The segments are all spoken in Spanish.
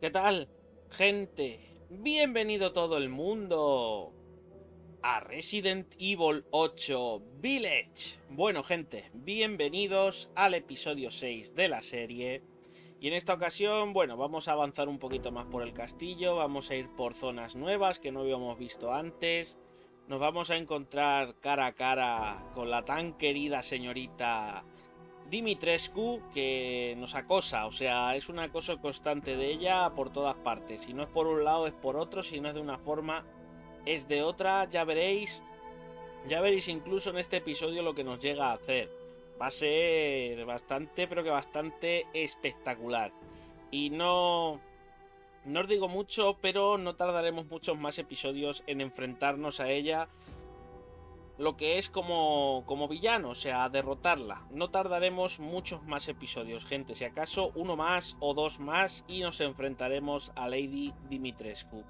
¿Qué tal, gente? Bienvenido todo el mundo a Resident Evil 8 Village. Bueno, gente, bienvenidos al episodio 6 de la serie. Y en esta ocasión, bueno, vamos a avanzar un poquito más por el castillo, vamos a ir por zonas nuevas que no habíamos visto antes. Nos vamos a encontrar cara a cara con la tan querida señorita Dimitrescu que nos acosa, o sea, es un acoso constante de ella por todas partes. Si no es por un lado, es por otro, si no es de una forma, es de otra, ya veréis, ya veréis incluso en este episodio lo que nos llega a hacer. Va a ser bastante, pero que bastante espectacular. Y no... No os digo mucho, pero no tardaremos muchos más episodios en enfrentarnos a ella lo que es como, villano, o sea, derrotarla. No tardaremos muchos más episodios, gente, si acaso uno más o dos más y nos enfrentaremos a Lady Dimitrescu.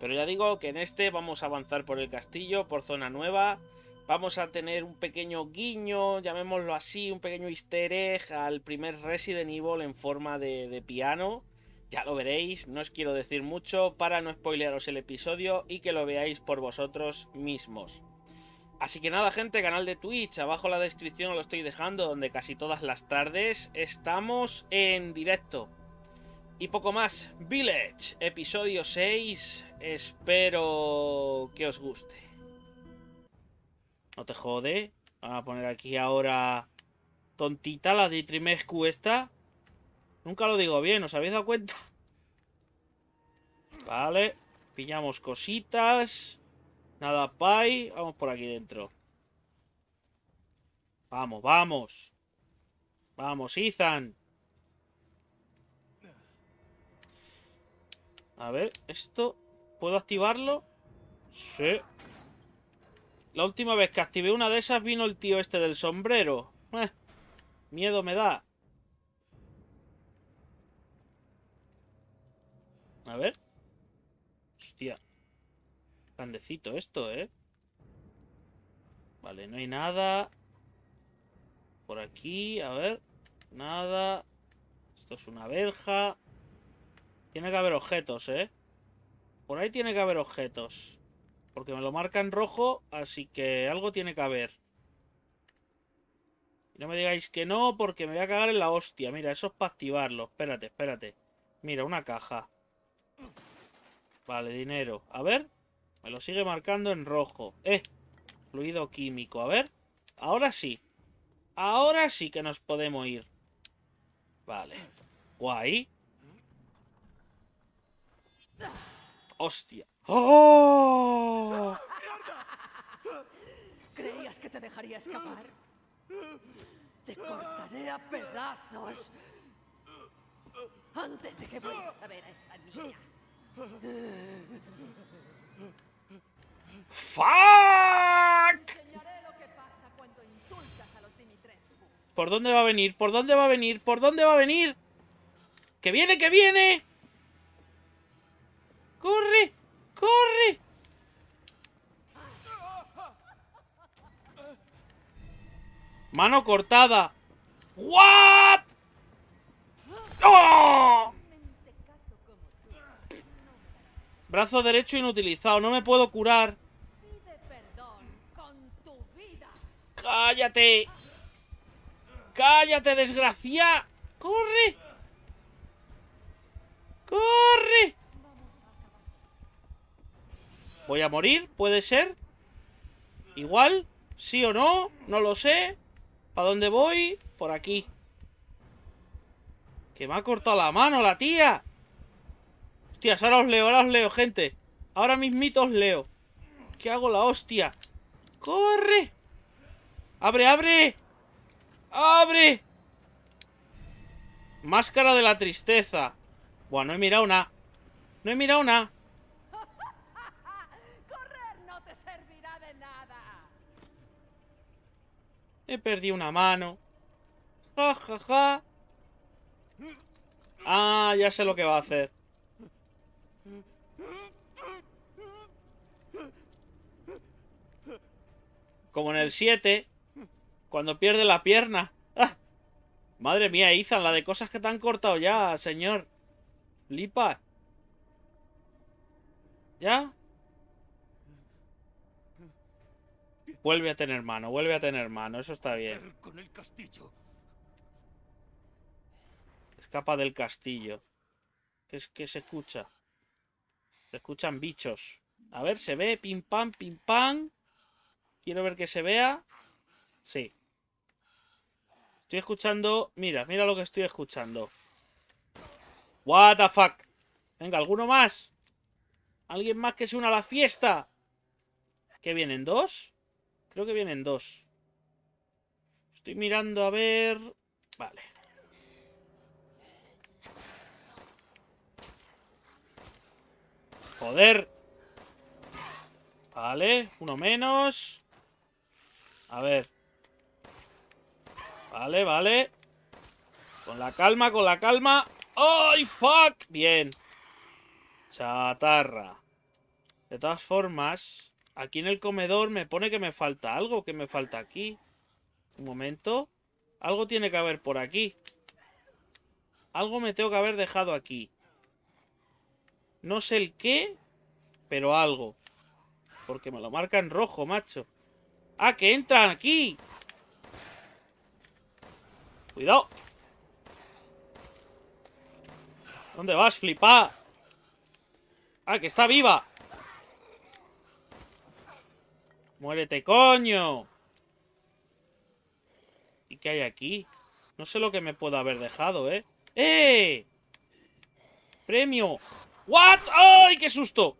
Pero ya digo que en este vamos a avanzar por el castillo, por zona nueva, vamos a tener un pequeño guiño, llamémoslo así, un pequeño easter egg al primer Resident Evil en forma de, de, piano. Ya lo veréis, no os quiero decir mucho para no spoilearos el episodio y que lo veáis por vosotros mismos. Así que nada, gente, canal de Twitch, abajo en la descripción lo estoy dejando, donde casi todas las tardes estamos en directo. Y poco más, Village, episodio 6, espero que os guste. No te jode, Vamos a poner aquí ahora tontita la de Trimescu esta. Nunca lo digo bien, ¿os habéis dado cuenta? Vale, pillamos cositas... Nada, Pai. Vamos por aquí dentro. Vamos, vamos. Vamos, Ethan. A ver, esto... ¿Puedo activarlo? Sí. La última vez que activé una de esas vino el tío este del sombrero. Eh, miedo me da. A ver. Hostia. Grandecito esto, ¿eh? Vale, no hay nada. Por aquí, a ver. Nada. Esto es una verja. Tiene que haber objetos, ¿eh? Por ahí tiene que haber objetos. Porque me lo marca en rojo, así que algo tiene que haber. no me digáis que no, porque me voy a cagar en la hostia. Mira, eso es para activarlo. Espérate, espérate. Mira, una caja. Vale, dinero. A ver. Me lo sigue marcando en rojo. Eh, fluido químico. A ver, ahora sí. Ahora sí que nos podemos ir. Vale. Guay. Hostia. ¡Oh! ¿Creías que te dejaría escapar? Te cortaré a pedazos antes de que vuelvas a ver a esa niña. ¡Fuck! ¿Por dónde va a venir? ¿Por dónde va a venir? ¿Por dónde va a venir? ¡Que viene, que viene! ¡Corre! ¡Corre! Mano cortada. ¿What? ¡Oh! Brazo derecho inutilizado. No me puedo curar. ¡Cállate! ¡Cállate, desgracia! ¡Corre! ¡Corre! Voy a morir, puede ser. Igual, sí o no, no lo sé. ¿Para dónde voy? Por aquí. Que me ha cortado la mano la tía. Hostias, ahora os leo, ahora os leo, gente. Ahora mismito os leo. ¿Qué hago la hostia? ¡Corre! ¡Abre, abre! ¡Abre! Máscara de la tristeza. Bueno, no he mirado una. No he mirado una. Correr no te servirá de nada. He perdido una mano. Ja, ja, ja. Ah, ya sé lo que va a hacer. Como en el 7, cuando pierde la pierna. Ah. Madre mía, Izan, la de cosas que te han cortado ya, señor. Lipa. ¿Ya? Vuelve a tener mano, vuelve a tener mano, eso está bien. Con el castillo. Escapa del castillo. ¿Qué es que se escucha? Se escuchan bichos. A ver, se ve, pim pam, pim pam. Quiero ver que se vea. Sí. Estoy escuchando... Mira, mira lo que estoy escuchando. What the fuck. Venga, ¿alguno más? ¿Alguien más que se una a la fiesta? ¿Qué vienen? ¿Dos? Creo que vienen dos. Estoy mirando a ver... Vale. Joder. Vale, uno menos. A ver. Vale, vale. Con la calma, con la calma. ¡Ay, fuck! Bien. Chatarra. De todas formas, aquí en el comedor me pone que me falta algo, que me falta aquí. Un momento. Algo tiene que haber por aquí. Algo me tengo que haber dejado aquí. No sé el qué, pero algo. Porque me lo marca en rojo, macho. ¡Ah, que entran aquí! Cuidado. ¿Dónde vas, flipa? Ah, que está viva. Muérete, coño. ¿Y qué hay aquí? No sé lo que me puedo haber dejado, ¿eh? ¡Eh! ¡Premio! ¿What? ¡Ay, qué susto!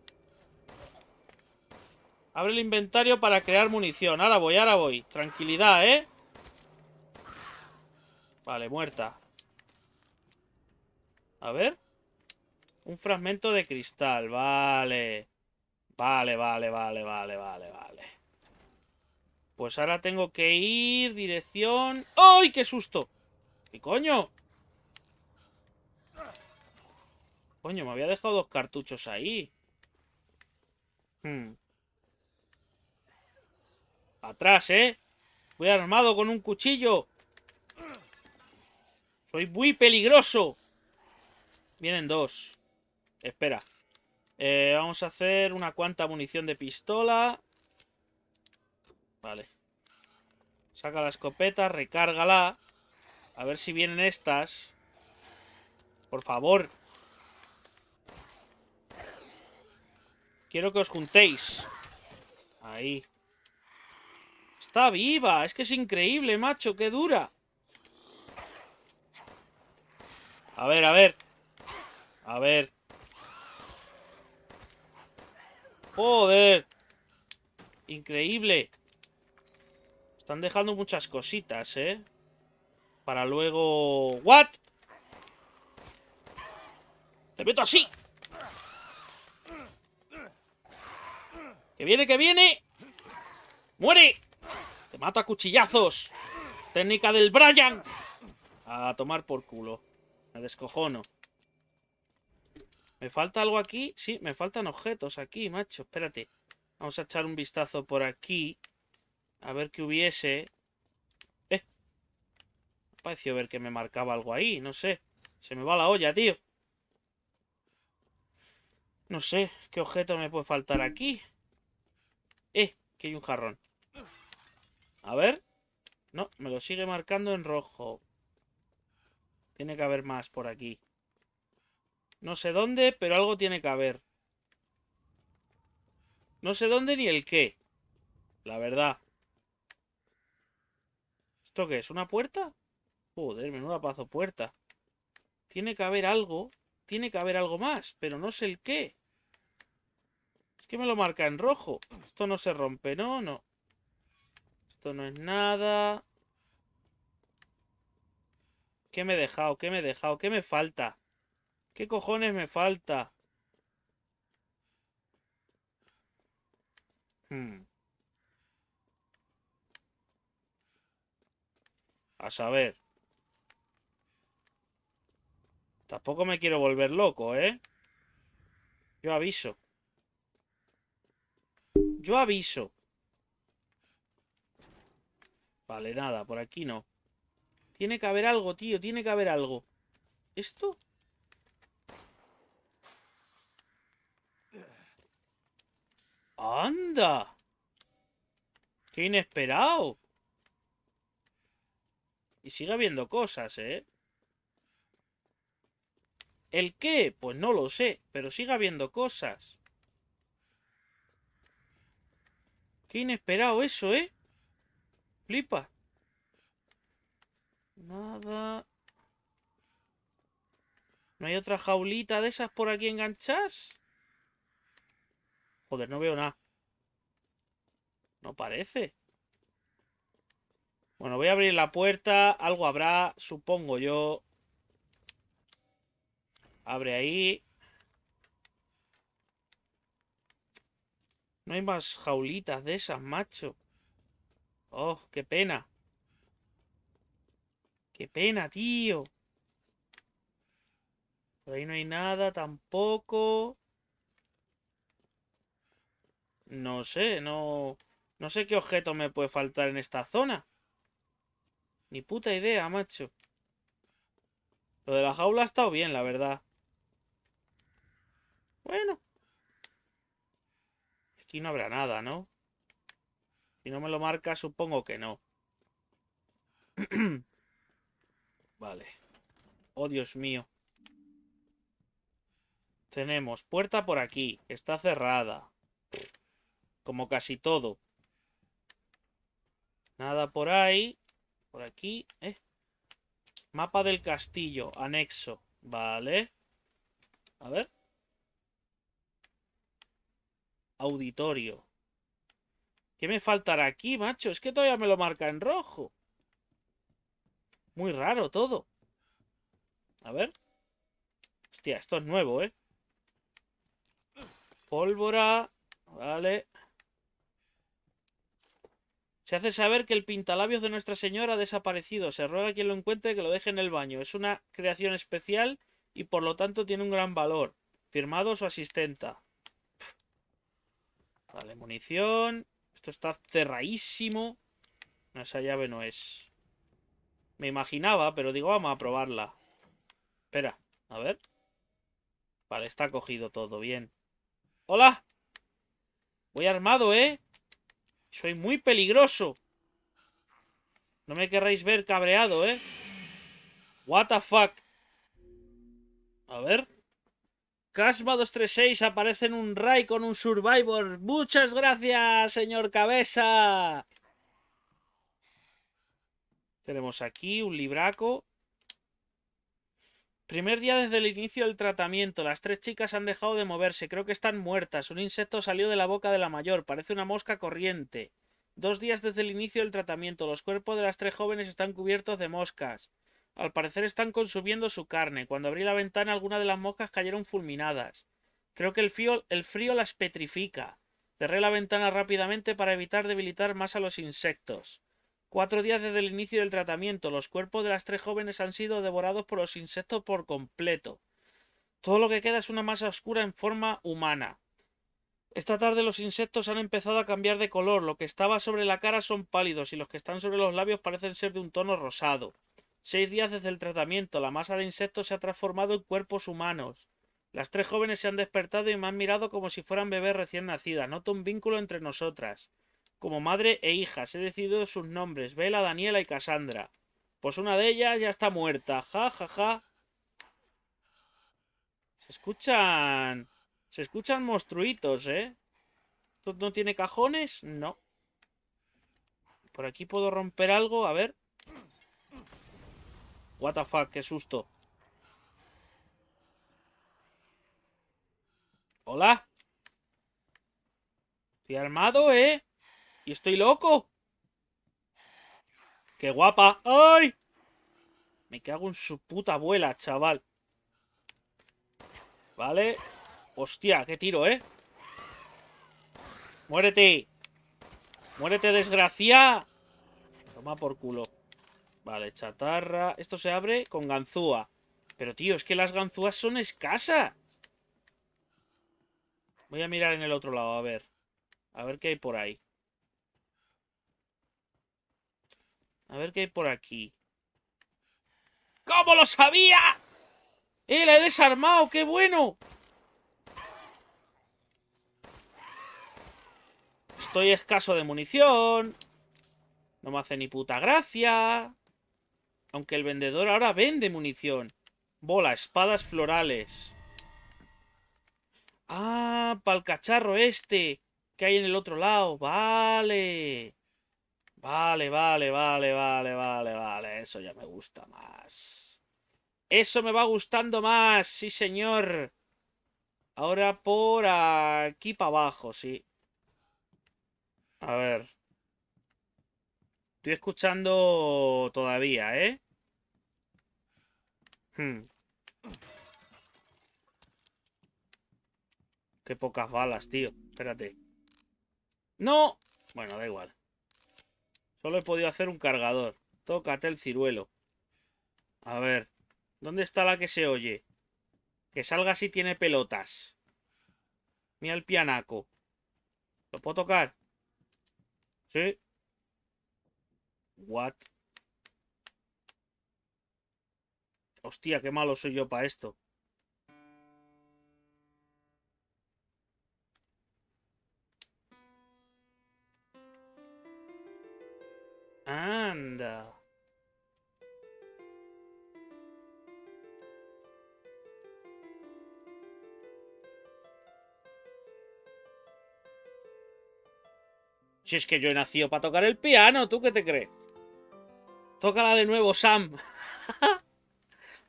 Abre el inventario para crear munición. Ahora voy, ahora voy. Tranquilidad, ¿eh? Vale, muerta. A ver. Un fragmento de cristal, vale. Vale, vale, vale, vale, vale, vale. Pues ahora tengo que ir dirección... ¡Ay, qué susto! ¿Qué coño? Coño, me había dejado dos cartuchos ahí. Hmm. Atrás, ¿eh? Voy armado con un cuchillo. Soy muy peligroso. Vienen dos. Espera. Eh, vamos a hacer una cuanta munición de pistola. Vale. Saca la escopeta, recárgala. A ver si vienen estas. Por favor. Quiero que os juntéis. Ahí. Está viva. Es que es increíble, macho. Qué dura. A ver, a ver. A ver. Joder. Increíble. Están dejando muchas cositas, ¿eh? Para luego... ¿What? ¡Te meto así! ¡Que viene, que viene! ¡Muere! ¡Te mato a cuchillazos! Técnica del Brian. A tomar por culo. Me descojono. ¿Me falta algo aquí? Sí, me faltan objetos aquí, macho. Espérate. Vamos a echar un vistazo por aquí. A ver qué hubiese. Eh. Pareció ver que me marcaba algo ahí. No sé. Se me va la olla, tío. No sé. ¿Qué objeto me puede faltar aquí? Eh. Que hay un jarrón. A ver. No, me lo sigue marcando en rojo. Tiene que haber más por aquí. No sé dónde, pero algo tiene que haber. No sé dónde ni el qué. La verdad. ¿Esto qué es? ¿Una puerta? Joder, menuda pazo puerta. Tiene que haber algo. Tiene que haber algo más, pero no sé el qué. Es que me lo marca en rojo. Esto no se rompe, no, no. Esto no es nada. ¿Qué me he dejado? ¿Qué me he dejado? ¿Qué me falta? ¿Qué cojones me falta? Hmm. A saber. Tampoco me quiero volver loco, ¿eh? Yo aviso. Yo aviso. Vale, nada, por aquí no. Tiene que haber algo, tío. Tiene que haber algo. ¿Esto? ¡Anda! ¡Qué inesperado! Y sigue habiendo cosas, ¿eh? ¿El qué? Pues no lo sé, pero sigue habiendo cosas. Qué inesperado eso, ¿eh? Flipa. Nada. ¿No hay otra jaulita de esas por aquí enganchadas? Joder, no veo nada. No parece. Bueno, voy a abrir la puerta. Algo habrá, supongo yo. Abre ahí. No hay más jaulitas de esas, macho. Oh, qué pena. Qué pena, tío. Por ahí no hay nada tampoco. No sé, no... No sé qué objeto me puede faltar en esta zona. Ni puta idea, macho. Lo de la jaula ha estado bien, la verdad. Bueno. Aquí no habrá nada, ¿no? Si no me lo marca, supongo que no. Vale. Oh, Dios mío. Tenemos puerta por aquí. Está cerrada. Como casi todo. Nada por ahí. Por aquí. ¿eh? Mapa del castillo. Anexo. Vale. A ver. Auditorio. ¿Qué me faltará aquí, macho? Es que todavía me lo marca en rojo. Muy raro todo. A ver. Hostia, esto es nuevo, ¿eh? Pólvora. Vale. Se hace saber que el pintalabios de Nuestra Señora ha desaparecido. Se ruega a quien lo encuentre que lo deje en el baño. Es una creación especial y por lo tanto tiene un gran valor. Firmado su asistenta. Vale, munición. Esto está cerradísimo. No, esa llave no es. Me imaginaba, pero digo, vamos a probarla. Espera, a ver. Vale, está cogido todo, bien. ¡Hola! Voy armado, ¿eh? Soy muy peligroso. No me querréis ver cabreado, ¿eh? What the fuck. A ver. Casma 236 aparece en un Rai con un Survivor. Muchas gracias, señor Cabeza. Tenemos aquí un libraco. Primer día desde el inicio del tratamiento. Las tres chicas han dejado de moverse. Creo que están muertas. Un insecto salió de la boca de la mayor. Parece una mosca corriente. Dos días desde el inicio del tratamiento. Los cuerpos de las tres jóvenes están cubiertos de moscas. Al parecer están consumiendo su carne. Cuando abrí la ventana algunas de las moscas cayeron fulminadas. Creo que el frío, el frío las petrifica. Cerré la ventana rápidamente para evitar debilitar más a los insectos. Cuatro días desde el inicio del tratamiento, los cuerpos de las tres jóvenes han sido devorados por los insectos por completo. Todo lo que queda es una masa oscura en forma humana. Esta tarde los insectos han empezado a cambiar de color, lo que estaba sobre la cara son pálidos y los que están sobre los labios parecen ser de un tono rosado. Seis días desde el tratamiento, la masa de insectos se ha transformado en cuerpos humanos. Las tres jóvenes se han despertado y me han mirado como si fueran bebés recién nacidas. Noto un vínculo entre nosotras como madre e hijas. He decidido sus nombres, Vela, Daniela y Cassandra. Pues una de ellas ya está muerta. Ja, ja, ja. Se escuchan... Se escuchan monstruitos, ¿eh? ¿Esto no tiene cajones? No. Por aquí puedo romper algo, a ver. What the fuck, qué susto. Hola. Estoy armado, ¿eh? ¿Y estoy loco? ¡Qué guapa! ¡Ay! Me cago en su puta abuela, chaval. Vale. Hostia, qué tiro, ¿eh? ¡Muérete! ¡Muérete, desgracia! Toma por culo. Vale, chatarra. Esto se abre con ganzúa. Pero, tío, es que las ganzúas son escasas. Voy a mirar en el otro lado, a ver. A ver qué hay por ahí. A ver qué hay por aquí. ¡Cómo lo sabía! ¡Eh, la he desarmado! ¡Qué bueno! Estoy escaso de munición. No me hace ni puta gracia. Aunque el vendedor ahora vende munición. Bola, espadas florales. Ah, para el cacharro este que hay en el otro lado. Vale. Vale, vale, vale, vale, vale, vale. Eso ya me gusta más. Eso me va gustando más, sí señor. Ahora por aquí para abajo, sí. A ver. Estoy escuchando todavía, ¿eh? Hmm. Qué pocas balas, tío. Espérate. ¡No! Bueno, da igual. Solo he podido hacer un cargador. Tócate el ciruelo. A ver. ¿Dónde está la que se oye? Que salga si tiene pelotas. Mira el pianaco. ¿Lo puedo tocar? ¿Sí? What? Hostia, qué malo soy yo para esto. Anda. Si es que yo he nacido para tocar el piano, ¿tú qué te crees? Tócala de nuevo, Sam.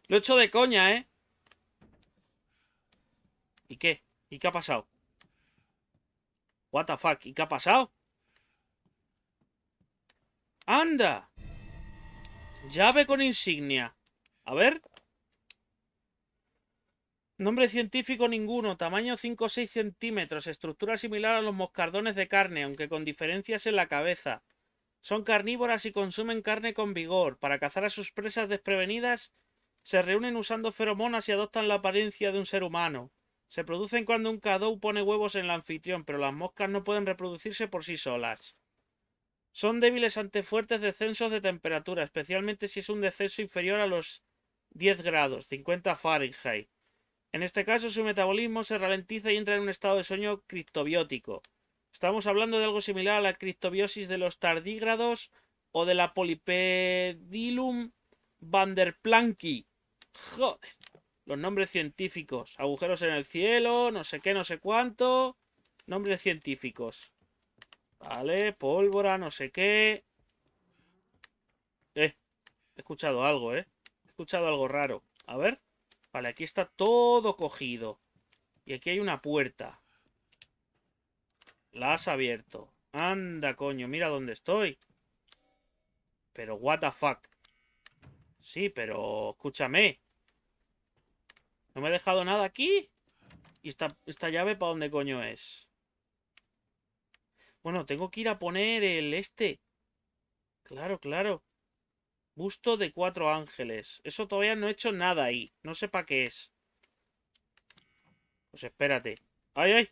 Lo he hecho de coña, ¿eh? ¿Y qué? ¿Y qué ha pasado? What the fuck? ¿Y qué ha pasado? ¡Anda! Llave con insignia. A ver. Nombre científico ninguno. Tamaño 5 o 6 centímetros. Estructura similar a los moscardones de carne, aunque con diferencias en la cabeza. Son carnívoras y consumen carne con vigor. Para cazar a sus presas desprevenidas, se reúnen usando feromonas y adoptan la apariencia de un ser humano. Se producen cuando un cadou pone huevos en el anfitrión, pero las moscas no pueden reproducirse por sí solas. Son débiles ante fuertes descensos de temperatura, especialmente si es un descenso inferior a los 10 grados, 50 Fahrenheit. En este caso, su metabolismo se ralentiza y entra en un estado de sueño criptobiótico. Estamos hablando de algo similar a la criptobiosis de los tardígrados o de la polipedilum van der Joder, los nombres científicos. Agujeros en el cielo, no sé qué, no sé cuánto. Nombres científicos. Vale, pólvora, no sé qué. Eh, he escuchado algo, ¿eh? He escuchado algo raro. A ver. Vale, aquí está todo cogido. Y aquí hay una puerta. La has abierto. Anda, coño, mira dónde estoy. Pero what the fuck. Sí, pero escúchame. ¿No me he dejado nada aquí? ¿Y esta, esta llave para dónde coño es? Bueno, tengo que ir a poner el este. Claro, claro. Busto de cuatro ángeles. Eso todavía no he hecho nada ahí. No sé para qué es. Pues espérate. ¡Ay, ay!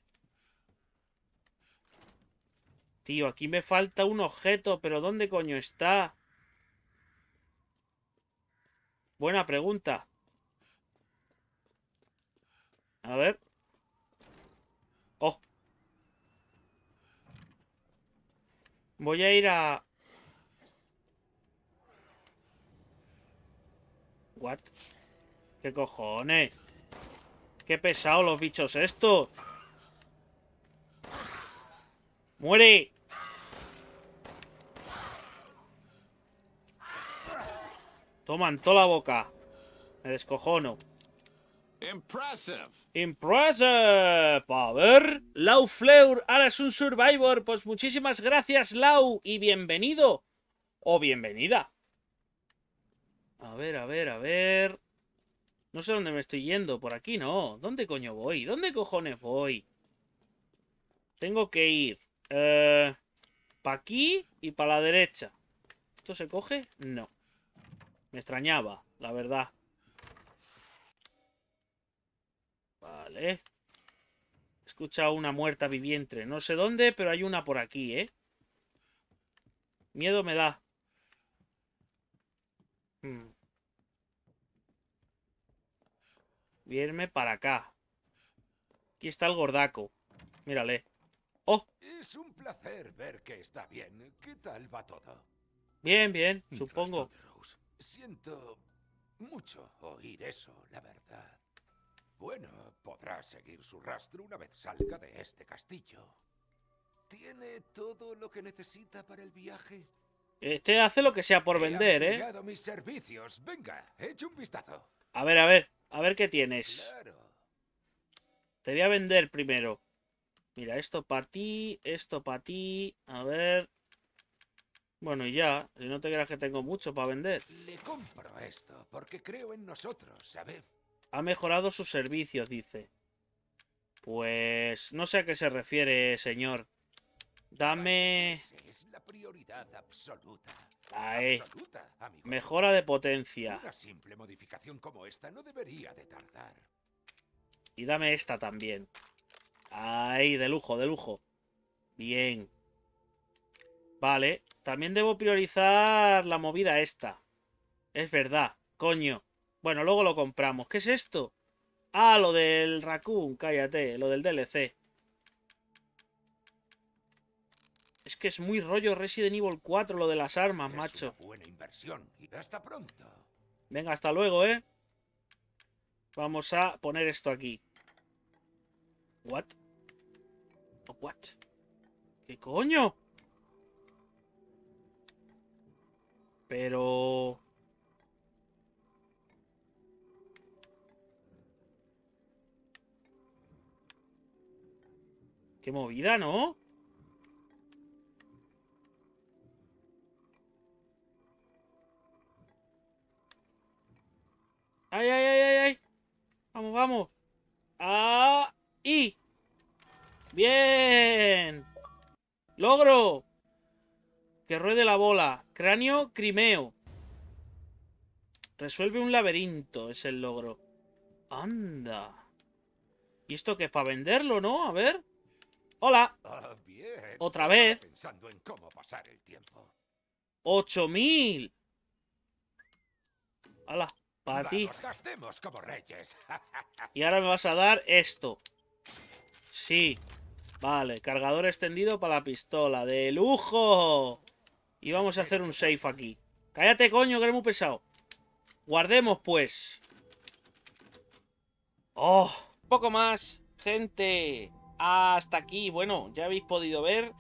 Tío, aquí me falta un objeto, pero ¿dónde coño está? Buena pregunta. A ver. Voy a ir a... What? ¿Qué cojones? ¡Qué pesado los bichos estos! ¡Muere! Toman toda la boca. Me descojono. Impressive. Impressive. A ver. Lau Fleur, ahora es un Survivor. Pues muchísimas gracias, Lau. Y bienvenido. O bienvenida. A ver, a ver, a ver. No sé dónde me estoy yendo. Por aquí no. ¿Dónde coño voy? ¿Dónde cojones voy? Tengo que ir. Eh, para aquí y para la derecha. ¿Esto se coge? No. Me extrañaba, la verdad. Escucha una muerta viviente. No sé dónde, pero hay una por aquí, ¿eh? Miedo me da. Hmm. Vierme para acá. Aquí está el gordaco. Mírale. ¡Oh! Es un placer ver que está bien. ¿Qué tal va todo? Bien, bien, supongo. Siento mucho oír eso, la verdad. Bueno, podrá seguir su rastro una vez salga de este castillo. ¿Tiene todo lo que necesita para el viaje? Este hace lo que sea por vender, ¿eh? mis servicios. Venga, eche un vistazo. A ver, a ver. A ver qué tienes. Te voy a vender primero. Mira, esto para ti, esto para ti. A ver. Bueno, y ya. no te creas que tengo mucho para vender. Le compro esto porque creo en nosotros, ¿sabes? Ha mejorado sus servicios, dice. Pues no sé a qué se refiere, señor. Dame... Ahí la prioridad e, absoluta. Mejora de potencia. Una simple modificación como esta no debería de tardar. Y dame esta también. Ahí, de lujo, de lujo. Bien. Vale. También debo priorizar la movida esta. Es verdad. Coño. Bueno, luego lo compramos. ¿Qué es esto? Ah, lo del Raccoon, cállate, lo del DLC. Es que es muy rollo Resident Evil 4 lo de las armas, macho. buena inversión. Y hasta pronto. Venga, hasta luego, ¿eh? Vamos a poner esto aquí. What? Oh, what? ¿Qué coño? Pero... Qué movida, ¿no? ¡Ay, ay, ay, ay, ay! ¡Vamos, vamos! ¡Ah! ¡Y! ¡Bien! ¡Logro! Que ruede la bola. Cráneo crimeo. Resuelve un laberinto, es el logro. ¡Anda! ¿Y esto qué es para venderlo, no? A ver. Hola. Ah, Otra vez. Pensando en cómo pasar el tiempo. 8000. Hala, para ti. y ahora me vas a dar esto. Sí. Vale, cargador extendido para la pistola. ¡De lujo! Y vamos a hacer un safe aquí. ¡Cállate, coño, que eres muy pesado! Guardemos, pues. ¡Oh! Poco más, gente. Hasta aquí, bueno, ya habéis podido ver,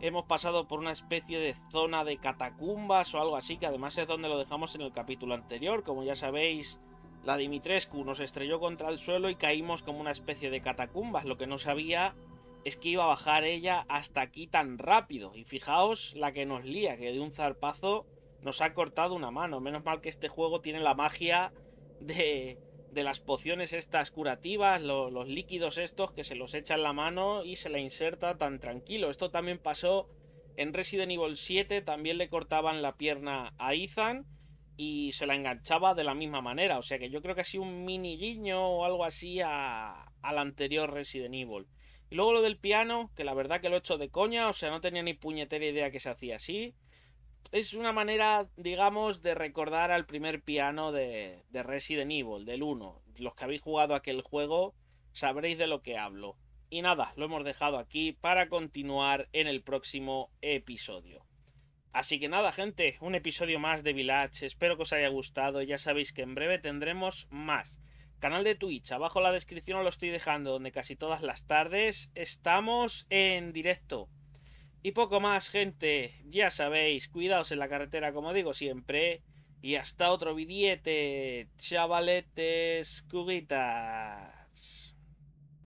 hemos pasado por una especie de zona de catacumbas o algo así, que además es donde lo dejamos en el capítulo anterior, como ya sabéis, la Dimitrescu nos estrelló contra el suelo y caímos como una especie de catacumbas, lo que no sabía es que iba a bajar ella hasta aquí tan rápido. Y fijaos la que nos lía, que de un zarpazo nos ha cortado una mano. Menos mal que este juego tiene la magia de, de las pociones estas curativas, los líquidos estos que se los echa en la mano y se la inserta tan tranquilo. Esto también pasó en Resident Evil 7, también le cortaban la pierna a Ethan y se la enganchaba de la misma manera. O sea que yo creo que ha sido un mini guiño o algo así a, al anterior Resident Evil. Y luego lo del piano, que la verdad que lo he hecho de coña, o sea, no tenía ni puñetera idea que se hacía así es una manera, digamos, de recordar al primer piano de, de Resident Evil, del 1. Los que habéis jugado aquel juego sabréis de lo que hablo. Y nada, lo hemos dejado aquí para continuar en el próximo episodio. Así que nada, gente, un episodio más de Village. Espero que os haya gustado. Ya sabéis que en breve tendremos más. Canal de Twitch, abajo en la descripción os lo estoy dejando, donde casi todas las tardes estamos en directo. Y poco más, gente. Ya sabéis, cuidaos en la carretera, como digo siempre. Y hasta otro billete, chavaletes, cuguitas.